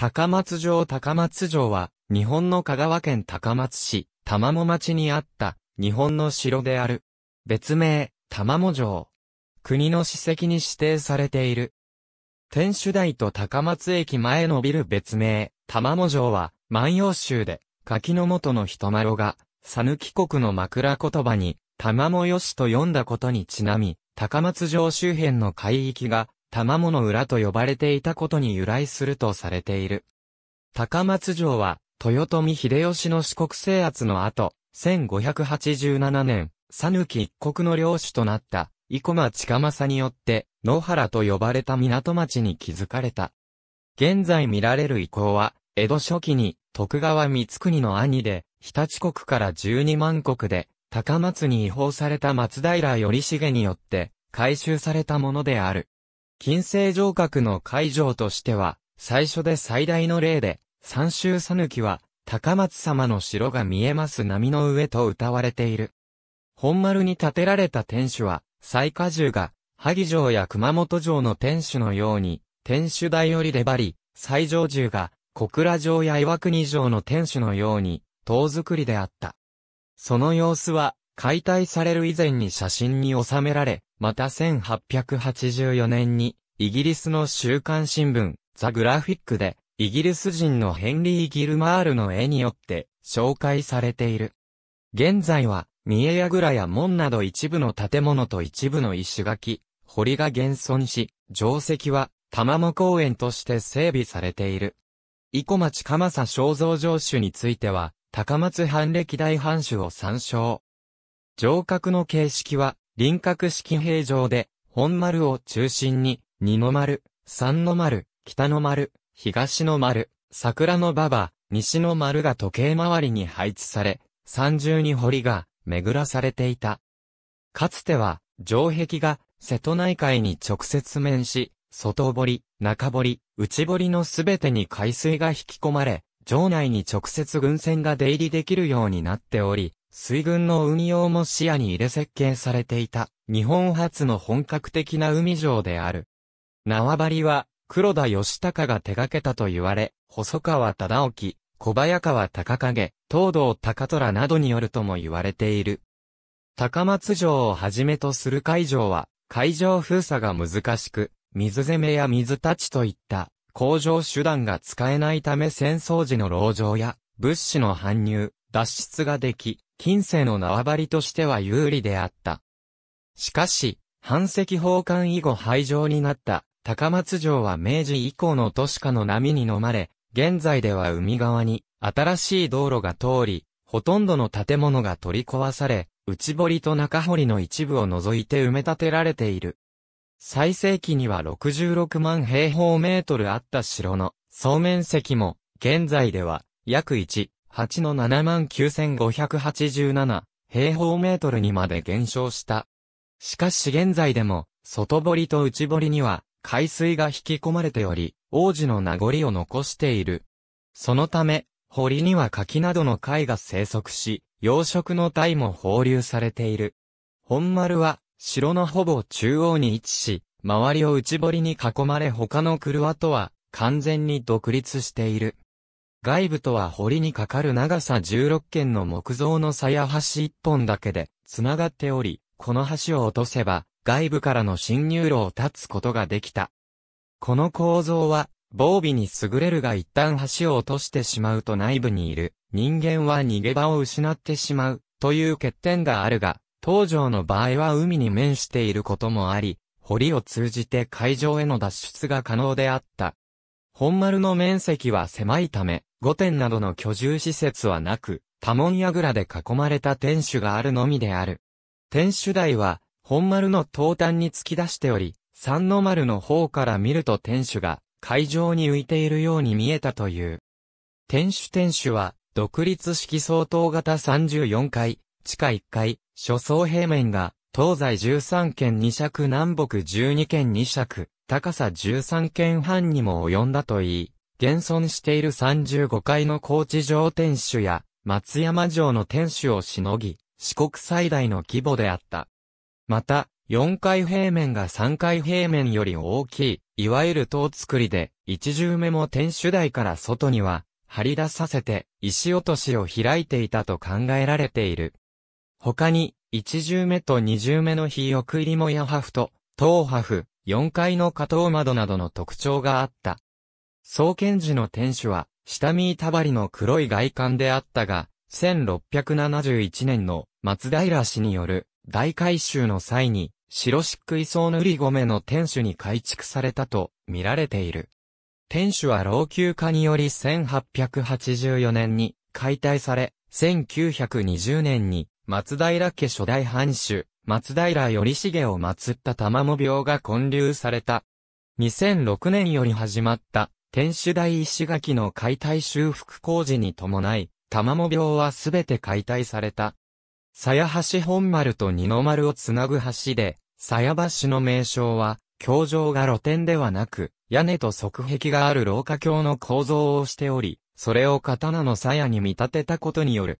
高松城高松城は、日本の香川県高松市、玉藻町にあった、日本の城である。別名、玉藻城。国の史跡に指定されている。天守台と高松駅前のビル別名、玉藻城は、万葉集で、柿の元の人丸が、さぬき国の枕言葉に、玉藻よしと読んだことにちなみ、高松城周辺の海域が、玉物裏と呼ばれていたことに由来するとされている。高松城は、豊臣秀吉の四国制圧の後、1587年、さぬき一国の領主となった、生駒近政によって、野原と呼ばれた港町に築かれた。現在見られる遺構は、江戸初期に、徳川光国の兄で、日立国から12万国で、高松に違法された松平頼重によって、回収されたものである。金星城郭の会場としては、最初で最大の例で、三州ぬきは、高松様の城が見えます波の上と歌われている。本丸に建てられた天守は、最下重が、萩城や熊本城の天守のように、天守台より出張り、最上重が、小倉城や岩国城の天守のように、塔作りであった。その様子は、解体される以前に写真に収められ、また1884年に、イギリスの週刊新聞、ザ・グラフィックで、イギリス人のヘンリー・ギルマールの絵によって紹介されている。現在は、三重櫓や門など一部の建物と一部の石垣、堀が現存し、定石は、玉藻公園として整備されている。生駒町鎌佐肖像城主については、高松藩歴代藩主を参照。城郭の形式は、輪郭式平常で、本丸を中心に、二の丸、三の丸、北の丸、東の丸、桜の馬場、西の丸が時計回りに配置され、三重に堀が巡らされていた。かつては、城壁が瀬戸内海に直接面し、外堀、中堀、内堀のすべてに海水が引き込まれ、城内に直接軍船が出入りできるようになっており、水軍の運用も視野に入れ設計されていた、日本初の本格的な海城である。縄張りは、黒田義隆が手掛けたと言われ、細川忠興、小早川隆景、東道高虎などによるとも言われている。高松城をはじめとする海場は、海上封鎖が難しく、水攻めや水立ちといった、工場手段が使えないため戦争時の牢城や、物資の搬入、脱出ができ、近世の縄張りとしては有利であった。しかし、半石奉還以後廃城になった高松城は明治以降の都市化の波に飲まれ、現在では海側に新しい道路が通り、ほとんどの建物が取り壊され、内堀と中堀の一部を除いて埋め立てられている。最盛期には66万平方メートルあった城の総面積も、現在では約1 8の79,587平方メートルにまで減少した。しかし現在でも、外堀と内堀には、海水が引き込まれており、王子の名残を残している。そのため、堀には柿などの貝が生息し、養殖の鯛も放流されている。本丸は、城のほぼ中央に位置し、周りを内堀に囲まれ他の車とは、完全に独立している。外部とは堀にかかる長さ16軒の木造の鞘橋1本だけで、繋がっており、この橋を落とせば、外部からの侵入路を断つことができた。この構造は、防備に優れるが一旦橋を落としてしまうと内部にいる人間は逃げ場を失ってしまうという欠点があるが、東条の場合は海に面していることもあり、堀を通じて海上への脱出が可能であった。本丸の面積は狭いため、御殿などの居住施設はなく、多門櫓で囲まれた天守があるのみである。天守台は、本丸の東端に突き出しており、三の丸の方から見ると天守が、海上に浮いているように見えたという。天守天守は、独立式相当型34階、地下1階、初層平面が、東西13県2尺南北12県2尺、高さ13軒半にも及んだといい、現存している35階の高知城天守や松山城の天守をしのぎ、四国最大の規模であった。また、4階平面が3階平面より大きい、いわゆる塔作りで、一重目も天守台から外には、張り出させて、石落としを開いていたと考えられている。他に、一重目と二重目の火翼入りもやハフと、東ハフ、4階の加藤窓などの特徴があった。創建時の天守は、下見板張りの黒い外観であったが、1671年の松平氏による大改修の際に、白漆喰層塗り米の天守に改築されたと見られている。天守は老朽化により1884年に解体され、1920年に松平家初代藩主、松平頼重を祀った玉藻病が建立された。2006年より始まった天守台石垣の解体修復工事に伴い、玉藻病はすべて解体された。鞘橋本丸と二の丸をつなぐ橋で、鞘橋の名称は、橋上が露天ではなく、屋根と側壁がある廊下橋の構造をしており、それを刀の鞘に見立てたことによる。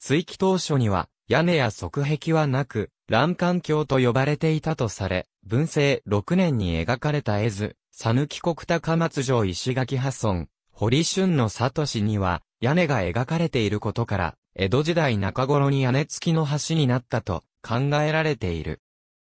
追記当初には、屋根や側壁はなく、乱環橋と呼ばれていたとされ、文政6年に描かれた絵図、さぬき国高松城石垣破損、堀春の里市には、屋根が描かれていることから、江戸時代中頃に屋根付きの橋になったと考えられている。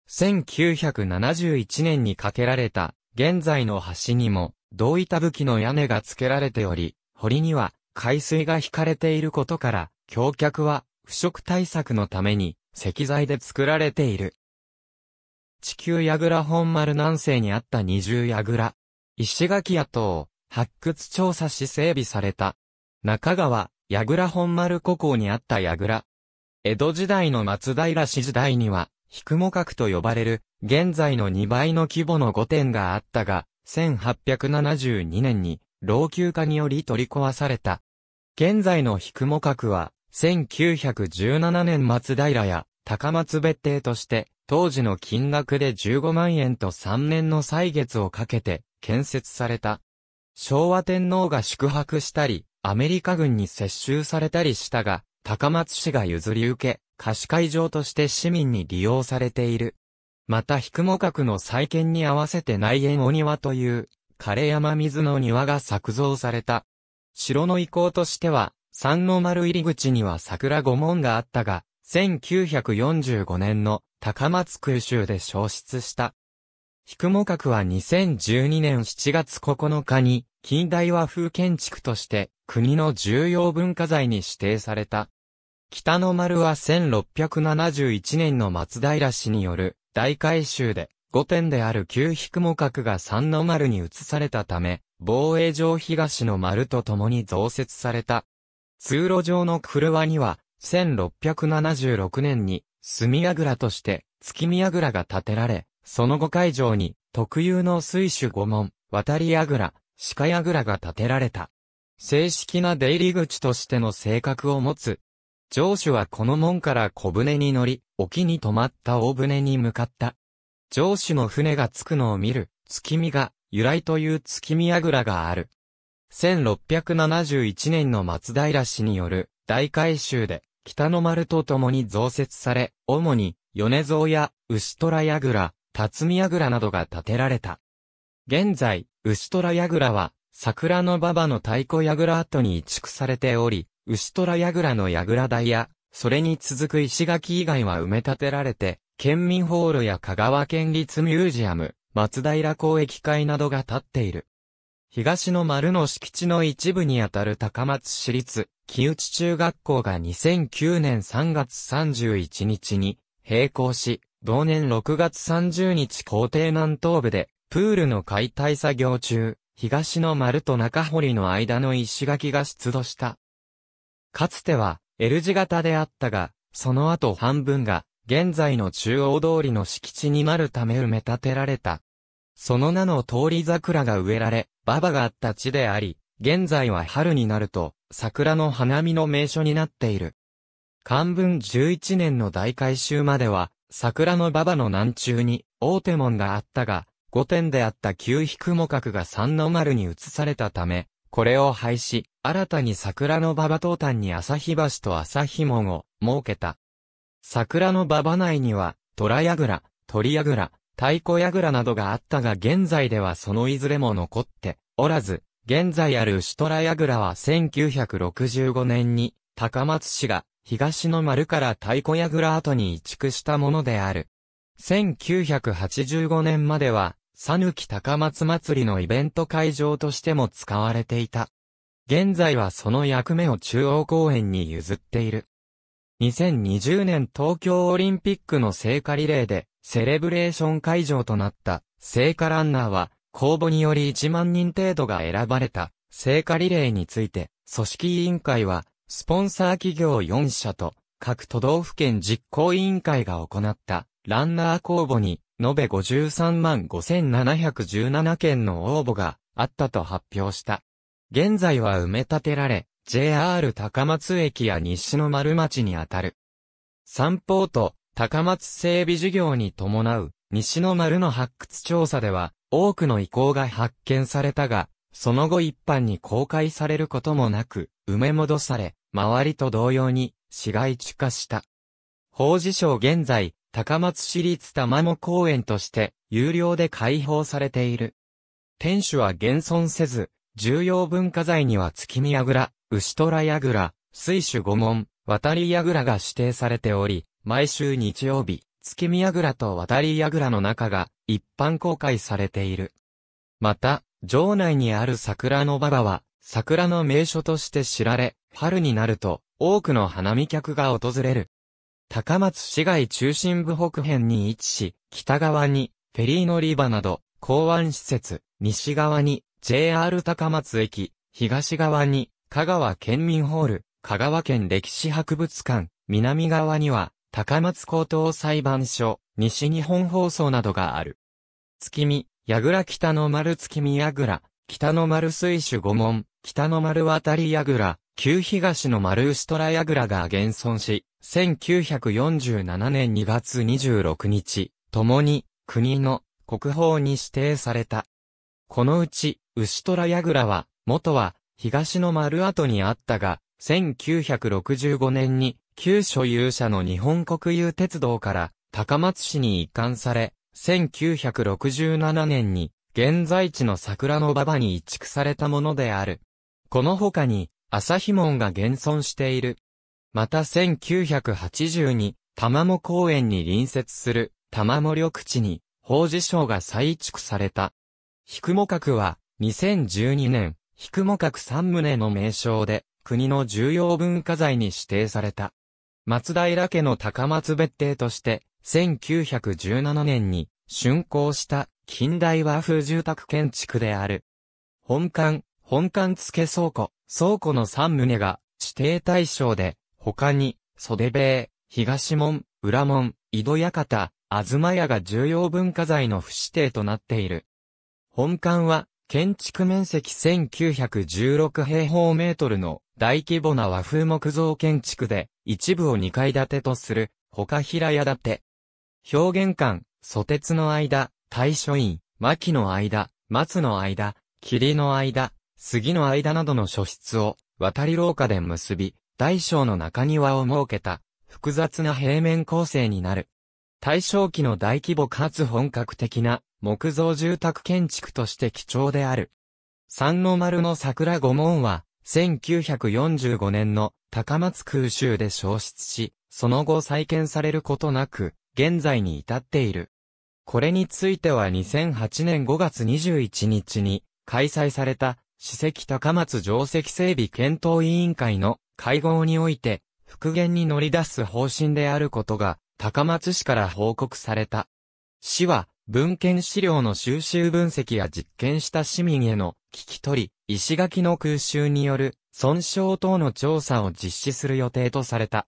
1971年に架けられた、現在の橋にも、同板武器の屋根が付けられており、堀には海水が引かれていることから、橋脚は腐食対策のために石材で作られている。地球矢倉本丸南西にあった二重矢倉。石垣屋等、発掘調査し整備された。中川、矢倉本丸古港にあった矢倉。江戸時代の松平氏時代には、ひくも角と呼ばれる、現在の2倍の規模の御殿があったが、1872年に、老朽化により取り壊された。現在のひくも角は、1917年松平や高松別邸として、当時の金額で15万円と3年の歳月をかけて建設された。昭和天皇が宿泊したり、アメリカ軍に接収されたりしたが、高松市が譲り受け、貸し会場として市民に利用されている。また、ひくも閣の再建に合わせて内縁お庭という、枯山水の庭が作造された。城の遺構としては、三の丸入り口には桜御門があったが、1945年の高松空襲で消失した。低も閣は2012年7月9日に近代和風建築として国の重要文化財に指定された。北の丸は1671年の松平氏による大改修で御点である旧低も閣が三の丸に移されたため、防衛上東の丸と共に増設された。通路上の車には、1676年に、墨櫓として、月見櫓が建てられ、その後会場に、特有の水種五門、渡り櫓、鹿櫓が建てられた。正式な出入り口としての性格を持つ。城主はこの門から小舟に乗り、沖に泊まった大船に向かった。城主の船が着くのを見る、月見が、由来という月見櫓がある。1671年の松平氏による大改修で、北の丸と共に増設され、主に、米蔵や、牛虎櫓、辰巳櫓などが建てられた。現在、牛虎櫓は、桜の馬場の太鼓櫓跡に移築されており、牛虎櫓の櫓台や、それに続く石垣以外は埋め立てられて、県民ホールや香川県立ミュージアム、松平公駅会などが建っている。東の丸の敷地の一部にあたる高松市立、木内中学校が2009年3月31日に閉校し、同年6月30日校庭南東部で、プールの解体作業中、東の丸と中堀の間の石垣が出土した。かつては L 字型であったが、その後半分が現在の中央通りの敷地になるため埋め立てられた。その名の通り桜が植えられ、馬場があった地であり、現在は春になると、桜の花見の名所になっている。漢文11年の大改修までは、桜の馬場の南中に、大手門があったが、御殿であった旧引雲閣が三の丸に移されたため、これを廃止、新たに桜の馬場東端に朝日橋と朝日門を設けた。桜の馬場内には、虎櫓、鳥櫓、太鼓櫓などがあったが現在ではそのいずれも残っておらず、現在ある牛虎櫓は1965年に高松市が東の丸から太鼓櫓跡に移築したものである。1985年までは、さぬき高松祭りのイベント会場としても使われていた。現在はその役目を中央公園に譲っている。2020年東京オリンピックの聖火リレーで、セレブレーション会場となった聖火ランナーは、公募により1万人程度が選ばれた聖火リレーについて、組織委員会は、スポンサー企業4社と、各都道府県実行委員会が行ったランナー公募に、延べ53万5717件の応募があったと発表した。現在は埋め立てられ、JR 高松駅や西の丸町にあたる。三方と高松整備事業に伴う、西の丸の発掘調査では、多くの遺構が発見されたが、その後一般に公開されることもなく、埋め戻され、周りと同様に、市街地化した。法事省現在、高松市立玉野公園として、有料で開放されている。天守は現存せず、重要文化財には月見櫓、牛虎櫓、水種五門、渡り櫓が指定されており、毎週日曜日、月見櫓と渡り櫓の中が一般公開されている。また、城内にある桜の馬場は、桜の名所として知られ、春になると多くの花見客が訪れる。高松市街中心部北辺に位置し、北側にフェリー乗り場など、港湾施設、西側に JR 高松駅、東側に香川県民ホール、香川県歴史博物館、南側には高松高等裁判所、西日本放送などがある。月見、矢倉北の丸月見矢倉、北の丸水種五門、北の丸渡り矢倉、旧東の丸牛虎矢倉が現存し、1947年2月26日、共に国の国宝に指定された。このうち、牛虎矢倉は、元は東の丸跡にあったが、1965年に旧所有者の日本国有鉄道から高松市に移管され、1967年に現在地の桜の馬場に移築されたものである。この他に、朝日門が現存している。また1982、玉藻公園に隣接する玉藻緑地に、法事省が再移築された。くも閣は、2012年、くも閣三棟の名称で、国の重要文化財に指定された。松平家の高松別邸として、1917年に、竣工した近代和風住宅建築である。本館、本館付倉庫、倉庫の3棟が指定対象で、他に、袖塀、東門、裏門、井戸館、東屋が重要文化財の不指定となっている。本館は、建築面積1916平方メートルの大規模な和風木造建築で、一部を2階建てとする、他平屋建て。表現館、蘇鉄の間、大書院、牧の間、松の間、霧の間、杉の間などの書室を、渡り廊下で結び、大小の中庭を設けた、複雑な平面構成になる。大正期の大規模かつ本格的な木造住宅建築として貴重である。三の丸の桜御門は1945年の高松空襲で消失し、その後再建されることなく、現在に至っている。これについては2008年5月21日に開催された史跡高松定石整備検討委員会の会合において復元に乗り出す方針であることが高松市から報告された。市は文献資料の収集分析や実験した市民への聞き取り、石垣の空襲による損傷等の調査を実施する予定とされた。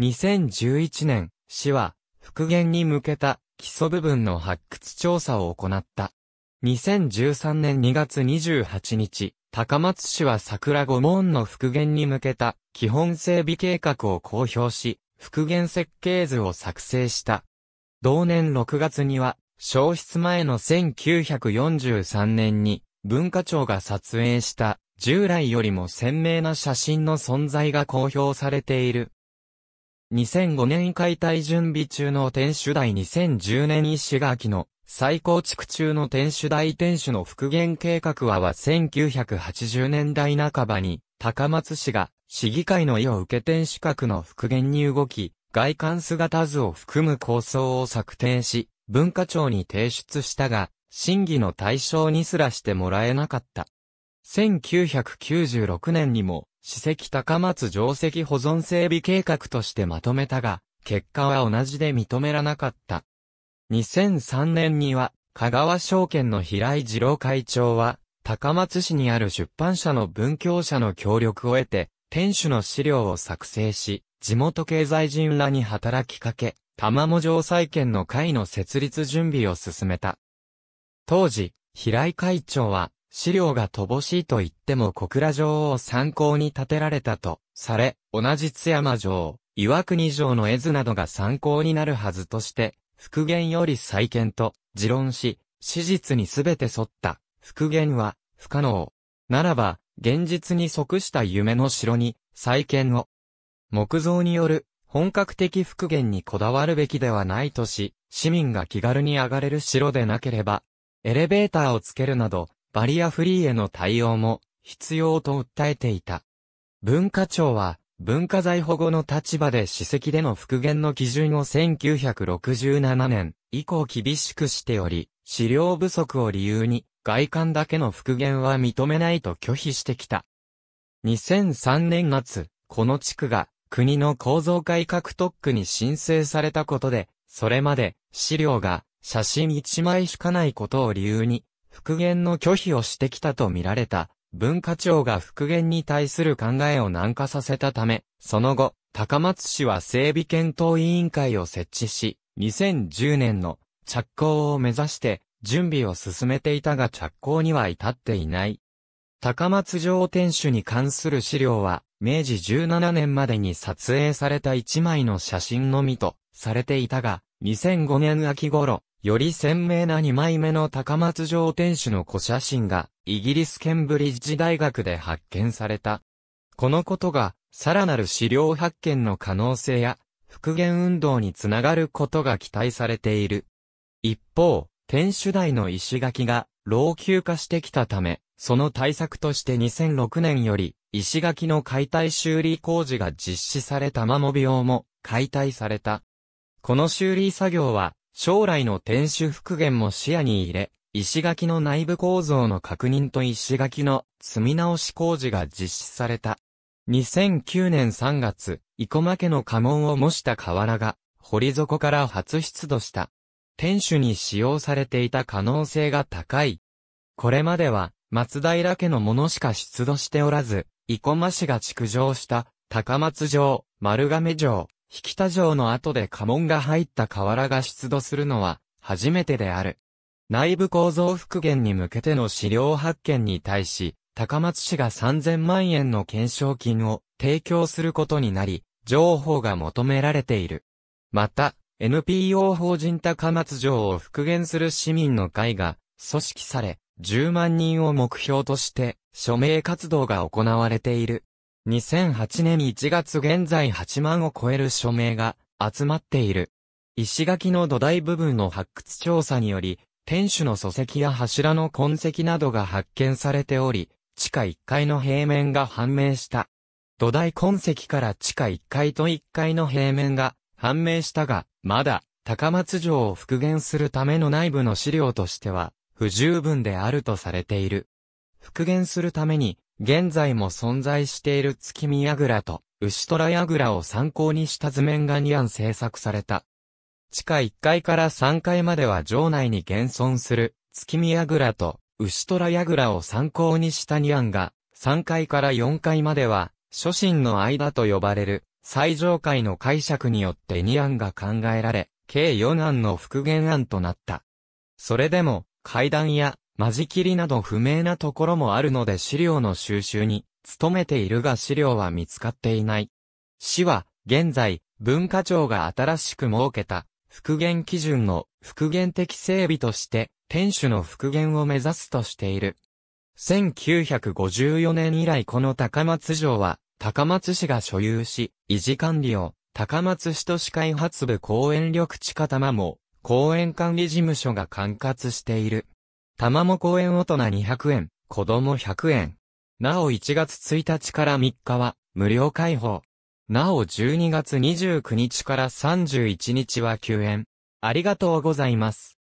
2011年、市は復元に向けた基礎部分の発掘調査を行った。2013年2月28日、高松市は桜御門の復元に向けた基本整備計画を公表し、復元設計図を作成した。同年6月には消失前の1943年に文化庁が撮影した従来よりも鮮明な写真の存在が公表されている。2005年解体準備中の天守台2010年石垣の再構築中の天守台天守の復元計画はは1980年代半ばに高松市が市議会の意を受け天守閣の復元に動き、外観姿図を含む構想を策定し、文化庁に提出したが、審議の対象にすらしてもらえなかった。1996年にも、史跡高松城跡保存整備計画としてまとめたが、結果は同じで認めらなかった。2003年には、香川証券の平井二郎会長は、高松市にある出版社の文教社の協力を得て、店主の資料を作成し、地元経済人らに働きかけ、玉藻城再建の会の設立準備を進めた。当時、平井会長は、資料が乏しいと言っても小倉城を参考に建てられたと、され、同じ津山城、岩国城の絵図などが参考になるはずとして、復元より再建と、持論し、史実に全て沿った、復元は、不可能。ならば、現実に即した夢の城に、再建を。木造による本格的復元にこだわるべきではないとし、市民が気軽に上がれる城でなければ、エレベーターをつけるなど、バリアフリーへの対応も必要と訴えていた。文化庁は、文化財保護の立場で史跡での復元の基準を1967年以降厳しくしており、資料不足を理由に外観だけの復元は認めないと拒否してきた。2003年夏、この地区が国の構造改革特区に申請されたことで、それまで資料が写真一枚しかないことを理由に、復元の拒否をしてきたと見られた、文化庁が復元に対する考えを軟化させたため、その後、高松市は整備検討委員会を設置し、2010年の着工を目指して準備を進めていたが着工には至っていない。高松城天守に関する資料は、明治17年までに撮影された1枚の写真のみとされていたが、2005年秋頃、より鮮明な2枚目の高松城天守の古写真が、イギリスケンブリッジ大学で発見された。このことが、さらなる資料発見の可能性や、復元運動につながることが期待されている。一方、天守台の石垣が老朽化してきたため、その対策として2006年より、石垣の解体修理工事が実施されたマモ病も解体された。この修理作業は、将来の天守復元も視野に入れ、石垣の内部構造の確認と石垣の積み直し工事が実施された。2009年3月、生駒家の家紋を模した瓦が、堀底から初出土した。天守に使用されていた可能性が高いこれまでは、松平家のものしか出土しておらず、生駒氏が築城した、高松城、丸亀城、引田城の後で家紋が入った瓦が出土するのは、初めてである。内部構造復元に向けての資料発見に対し、高松市が3000万円の懸賞金を提供することになり、情報が求められている。また、NPO 法人高松城を復元する市民の会が組織され、10万人を目標として、署名活動が行われている。2008年1月現在8万を超える署名が集まっている。石垣の土台部分の発掘調査により、天守の礎石や柱の痕跡などが発見されており、地下1階の平面が判明した。土台痕跡から地下1階と1階の平面が判明したが、まだ高松城を復元するための内部の資料としては不十分であるとされている。復元するために、現在も存在している月見櫓と牛虎櫓を参考にした図面が2案制作された。地下1階から3階までは城内に現存する月見櫓と牛虎櫓を参考にした2案が、3階から4階までは、初心の間と呼ばれる最上階の解釈によって2案が考えられ、計4案の復元案となった。それでも、階段や間仕切りなど不明なところもあるので資料の収集に努めているが資料は見つかっていない。市は現在文化庁が新しく設けた復元基準の復元的整備として天守の復元を目指すとしている。1954年以来この高松城は、高松市が所有し、維持管理を、高松市都市開発部公園緑地下玉も、公園管理事務所が管轄している。玉も公園大人200円、子供100円。なお1月1日から3日は無料開放。なお12月29日から31日は休園。ありがとうございます。